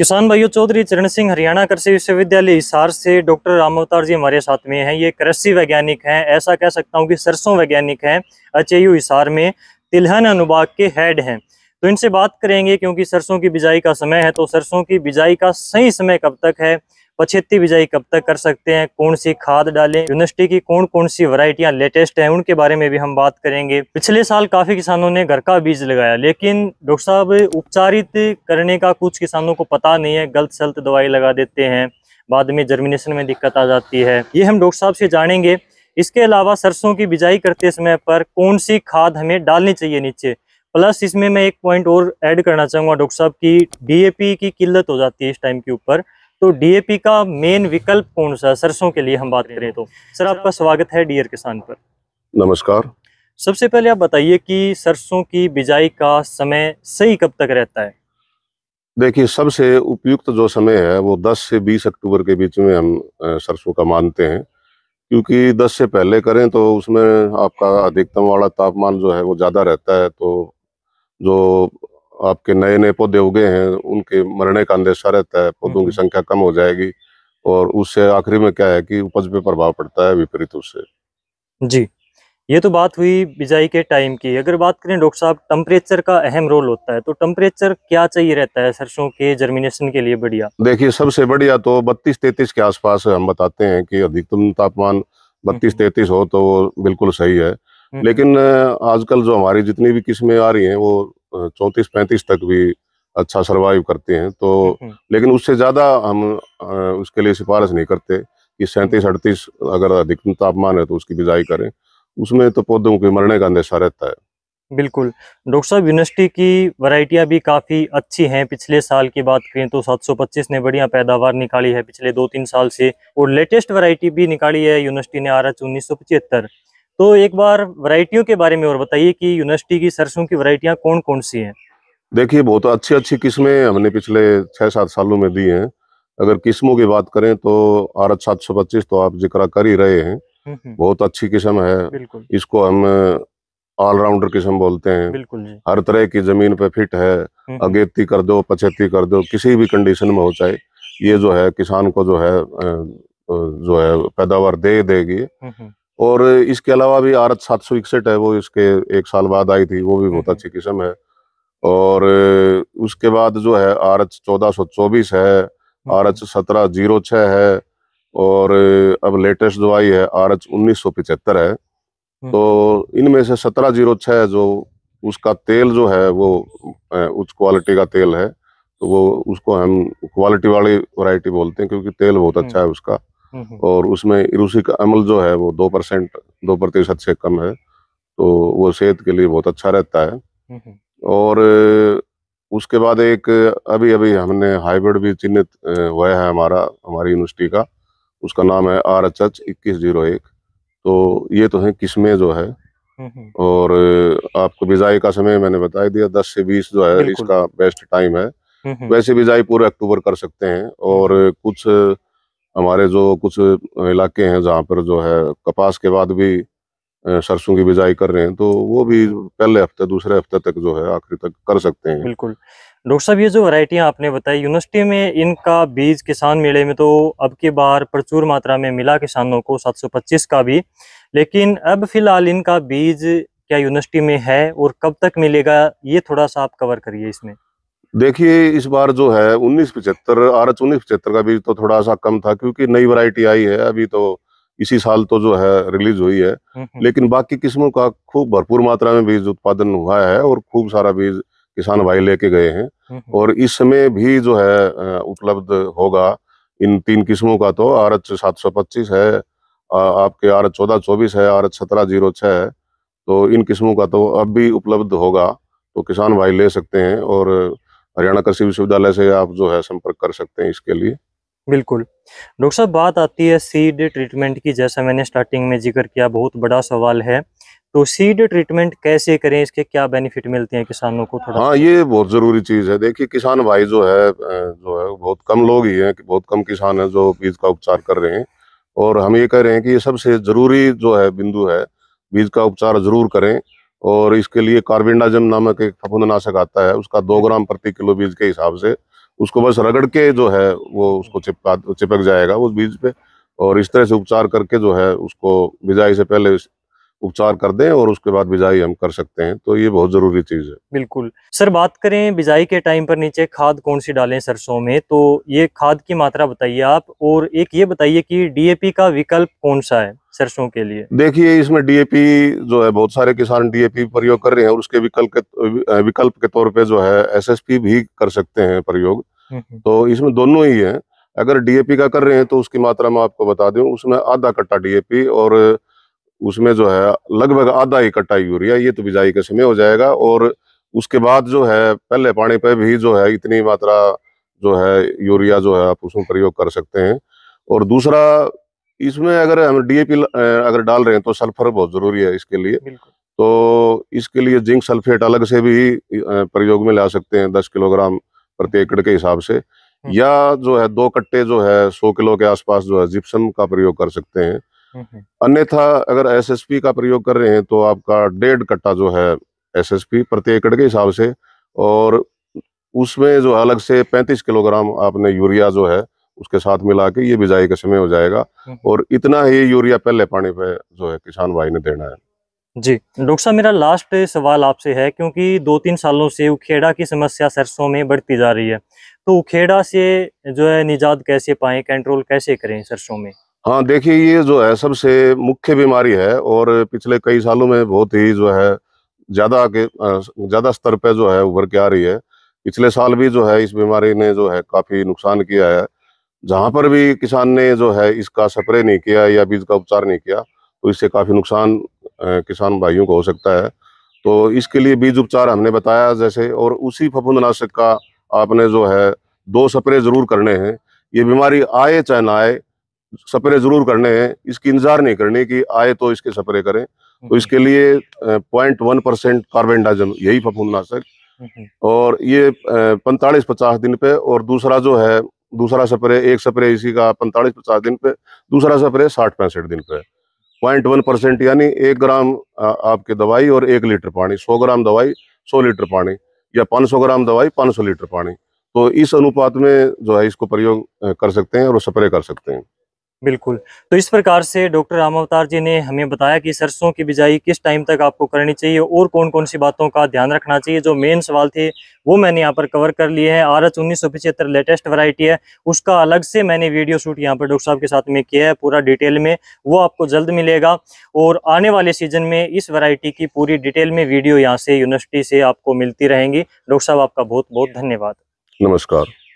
किसान भाइयों चौधरी चरण सिंह हरियाणा कृषि विश्वविद्यालय हिसार से डॉक्टर राम अवतार जी हमारे साथ में हैं ये कृषि वैज्ञानिक हैं ऐसा कह सकता हूँ कि सरसों वैज्ञानिक हैं अचयू हिसार में तिलहन अनुभाग के हेड हैं तो इनसे बात करेंगे क्योंकि सरसों की बिजाई का समय है तो सरसों की बिजाई का सही समय कब तक है पछेती बिजाई कब तक कर सकते हैं कौन सी खाद डालें यूनिवर्सिटी की कौन कौन सी वरायटियाँ लेटेस्ट हैं उनके बारे में भी हम बात करेंगे पिछले साल काफ़ी किसानों ने घर का बीज लगाया लेकिन डॉक्टर साहब उपचारित करने का कुछ किसानों को पता नहीं है गलत सलत दवाई लगा देते हैं बाद में जर्मिनेशन में दिक्कत आ जाती है ये हम डॉक्टर साहब से जानेंगे इसके अलावा सरसों की बिजाई करते समय पर कौन सी खाद हमें डालनी चाहिए नीचे प्लस इसमें मैं एक पॉइंट और ऐड करना चाहूँगा डॉक्टर साहब की डीएपी की किल्लत हो जाती है इस टाइम के ऊपर तो डीएपी का मेन विकल्प कौन सा सरसों के लिए हम बात करें तो सर आपका स्वागत है डियर किसान पर नमस्कार सबसे पहले आप बताइए कि सरसों की बिजाई का समय सही कब तक रहता है देखिए सबसे उपयुक्त जो समय है वो 10 से 20 अक्टूबर के बीच में हम सरसों का मानते हैं क्योंकि 10 से पहले करें तो उसमें आपका अधिकतम वाला तापमान जो है वो ज़्यादा रहता है तो जो आपके नए नए पौधे उगे हैं उनके मरने का अंदेशा रहता है पौधों की हम्म। संख्या कम हो जाएगी और उससे आखिरी में क्या है कि उपज पे प्रभाव पड़ता है विपरीत उससे जी ये तो बात हुई बिजाई के टाइम की अगर बात करें डॉक्टर साहब टेम्परेचर का अहम रोल होता है तो टेम्परेचर क्या चाहिए रहता है सरसों के जर्मिनेशन के लिए बढ़िया देखिए सबसे बढ़िया तो बत्तीस तैतीस के आसपास हम बताते हैं कि अधिकतम तापमान हम्म, हम्म। बत्तीस तैतीस हो तो वो बिल्कुल सही है लेकिन आजकल जो हमारी जितनी भी किस्में आ रही हैं वो चौंतीस पैंतीस तक भी अच्छा सरवाइव करते हैं तो हम्म। लेकिन उससे ज़्यादा हम उसके लिए सिफारिश नहीं करते कि सैंतीस हम्म। अड़तीस अगर अधिकतम तापमान है तो उसकी बिजाई करें उसमें तो पौधों के मरने का अंदेशा रहता है बिल्कुल डॉक्टर साहब यूनिवर्सिटी की वैरायटियां भी काफ़ी अच्छी हैं पिछले साल की बात करें तो 725 ने बढ़िया पैदावार निकाली है पिछले दो तीन साल से और लेटेस्ट वैरायटी भी निकाली है यूनिवर्सिटी ने आर एच उन्नीस तो एक बार वैरायटियों के बारे में और बताइए कि यूनिवर्सिटी की सरसों की वैरायटियां कौन कौन सी हैं देखिए बहुत अच्छी अच्छी किस्में हमने पिछले छः सात सालों में दी हैं अगर किस्मों की बात करें तो आर एच सात सौ पच्चीस तो आप जिक्र कर ही रहे हैं हम्म, हम्म। बहुत अच्छी किस्म है इसको हम ऑलराउंडर किस्म बोलते हैं हर तरह की जमीन पे फिट है हम्म, अगेती कर दो पछेती कर दो किसी भी कंडीशन में हो चाहे ये जो है किसान को जो है जो है पैदावार दे देगी और इसके अलावा भी आरत सात सौ इकसठ है वो इसके एक साल बाद आई थी वो भी बहुत हम्म, अच्छी हम्म। किस्म है और उसके बाद जो है आरत चौदह सौ चौबीस है हम्म, आरच सत्रह जीरो छः है और अब लेटेस्ट जो आई है आरच उन्नीस सौ पिचहत्तर है तो इनमें से सत्रह जीरो छः जो उसका तेल जो है वो उच्च क्वालिटी का तेल है तो वो उसको हम क्वालिटी वाली वैरायटी बोलते हैं क्योंकि तेल बहुत अच्छा है उसका हम्म, हम्म। और उसमें रूसी का अमल जो है वो दो परसेंट दो प्रतिशत से कम है तो वो सेहत के लिए बहुत अच्छा रहता है हम्म, और उसके बाद एक अभी अभी हमने हाइब्रिड भी चिन्हित हुआ है हमारा हमारी यूनिवर्सिटी का उसका नाम है आर एच एच इक्कीस जीरो एक तो ये तो है किस्में जो है और आपको बिजाई का समय मैंने बता दिया दस से बीस जो है इसका बेस्ट टाइम है वैसे बिजाई पूरे अक्टूबर कर सकते हैं और कुछ हमारे जो कुछ इलाके हैं जहाँ पर जो है कपास के बाद भी सरसों की बिजाई कर रहे हैं तो वो भी पहले हफ्ते दूसरे हफ्ते तक जो है आखिरी तक कर सकते हैं बिल्कुल डॉक्टर साहब ये जो वैरायटियाँ आपने बताई यूनिवर्सिटी में इनका बीज किसान मेले में तो अब की बार प्रचुर मात्रा में मिला किसानों को 725 का भी लेकिन अब फिलहाल इनका बीज क्या यूनिवर्सिटी में है और कब तक मिलेगा ये थोड़ा सा आप कवर करिए इसमें देखिए इस बार जो है उन्नीस पचहत्तर आर एच उन्नीस पचहत्तर का बीज तो थोड़ा सा कम था क्योंकि नई वैरायटी आई है अभी तो इसी साल तो जो है रिलीज हुई है हम्म, हम्म। लेकिन बाकी किस्मों का खूब भरपूर मात्रा में बीज उत्पादन हुआ है और खूब सारा बीज किसान भाई लेके गए हैं हम्म, और इस समय भी जो है उपलब्ध होगा इन तीन किस्मों का तो आर एच सात सौ पच्चीस है आपके आर एच चौदह चौबीस है आर एच सत्रह जीरो छः है तो इन किस्मों का तो अब भी उपलब्ध होगा तो किसान भाई ले सकते हैं और हरियाणा कृषि विश्वविद्यालय से आप जो है संपर्क कर सकते हैं इसके लिए बिल्कुल डॉक्टर साहब बात आती है सीड ट्रीटमेंट की जैसा मैंने स्टार्टिंग में जिक्र किया बहुत बड़ा सवाल है तो सीड ट्रीटमेंट कैसे करें इसके क्या बेनिफिट मिलते हैं किसानों को थोड़ा हाँ ये बहुत ज़रूरी चीज़ है देखिए किसान भाई जो है जो है बहुत कम लोग ही हैं बहुत कम किसान हैं जो बीज का उपचार कर रहे हैं और हम ये कह रहे हैं कि ये सबसे ज़रूरी जो है बिंदु है बीज का उपचार ज़रूर करें और इसके लिए कार्बिंडाजम नामक एक फफूंदनाशक आता है उसका दो ग्राम प्रति किलो बीज के हिसाब से उसको बस रगड़ के जो है वो उसको चिपका चिपक जाएगा उस बीज पे और इस तरह से उपचार करके जो है उसको बिजाई से पहले उपचार कर दें और उसके बाद बिजाई हम कर सकते हैं तो ये बहुत ज़रूरी चीज़ है बिल्कुल सर बात करें बिजाई के टाइम पर नीचे खाद कौन सी डालें सरसों में तो ये खाद की मात्रा बताइए आप और एक ये बताइए कि डीएपी का विकल्प कौन सा है सरसों के लिए देखिए इसमें डीएपी जो है बहुत सारे किसान डीएपी प्रयोग कर रहे हैं और उसके विकल्प के तो, विकल्प के तौर पर जो है एस भी कर सकते हैं प्रयोग हम्म, हम्म। तो इसमें दोनों ही है अगर डीएपी का कर रहे हैं तो उसकी मात्रा मैं आपको बता दूं उसमें आधा कट्टा डीएपी और उसमें जो है लगभग आधा ही कट्टा यूरिया ये तो बिजाई के समय हो जाएगा और उसके बाद जो है पहले पानी पे भी जो है इतनी मात्रा जो है यूरिया जो है आप उसमें प्रयोग कर सकते हैं और दूसरा इसमें अगर हम डीएपी अगर डाल रहे हैं तो सल्फर बहुत जरूरी है इसके लिए तो इसके लिए जिंक सल्फेट अलग से भी प्रयोग में ला सकते हैं दस किलोग्राम प्रति एकड़ के हिसाब से हम्म। या जो है दो कट्टे जो है सौ किलो के आसपास जो है जिप्सम का प्रयोग कर सकते हैं हम्म। अन्यथा अगर एसएसपी का प्रयोग कर रहे हैं तो आपका डेढ़ कट्टा जो है एसएसपी प्रति एकड़ के हिसाब से और उसमें जो अलग से 35 किलोग्राम आपने यूरिया जो है उसके साथ मिला के ये बिजाई का समय हो जाएगा हम्म। और इतना ही यूरिया पहले पानी पे जो है किसान भाई ने देना है जी डॉक्टर साहब मेरा लास्ट सवाल आपसे है क्योंकि दो तीन सालों से उखेड़ा की समस्या सरसों में बढ़ती जा रही है तो उखेड़ा से जो है निजात कैसे पाएं कंट्रोल कैसे करें सरसों में हाँ देखिए ये जो है सबसे मुख्य बीमारी है और पिछले कई सालों में बहुत ही जो है ज़्यादा के ज़्यादा स्तर पर जो है उभर के आ रही है पिछले साल भी जो है इस बीमारी ने जो है काफ़ी नुकसान किया है जहाँ पर भी किसान ने जो है इसका स्प्रे नहीं किया या बीज का उपचार नहीं किया तो इससे काफ़ी नुकसान किसान भाइयों को हो सकता है तो इसके लिए बीज उपचार हमने बताया जैसे और उसी फफूंदनाशक का आपने जो है दो स्प्रे ज़रूर करने हैं ये बीमारी आए चाहे ना आए सपरे जरूर करने हैं इसकी इंतजार नहीं करने की आए तो इसके सपरे करें तो हम्म। इसके लिए point one percent carbendazim यही फफूंदनाशक हम्म। और ये पैंतालीस पचास दिन पे और दूसरा जो है दूसरा स्प्रे एक स्प्रे इसी का पैंतालीस पचास दिन पे दूसरा स्प्रे साठ पैंसठ दिन पे पॉइंट वन परसेंट यानी एक ग्राम आपके दवाई और एक लीटर पानी सौ ग्राम दवाई सौ लीटर पानी या पाँच सौ ग्राम दवाई पाँच सौ लीटर पानी तो इस अनुपात में जो है इसको प्रयोग कर सकते हैं और स्प्रे कर सकते हैं बिल्कुल तो इस प्रकार से डॉक्टर राम अवतार जी ने हमें बताया कि सरसों की बिजाई किस टाइम तक आपको करनी चाहिए और कौन कौन सी बातों का ध्यान रखना चाहिए जो मेन सवाल थे वो मैंने यहाँ पर कवर कर लिए हैं आर एच उन्नीस लेटेस्ट वैरायटी है उसका अलग से मैंने वीडियो शूट यहाँ पर डॉक्टर साहब के साथ में किया है पूरा डिटेल में वो आपको जल्द मिलेगा और आने वाले सीजन में इस वरायटी की पूरी डिटेल में वीडियो यहाँ से यूनिवर्सिटी से आपको मिलती रहेंगी डॉक्टर साहब आपका बहुत बहुत धन्यवाद नमस्कार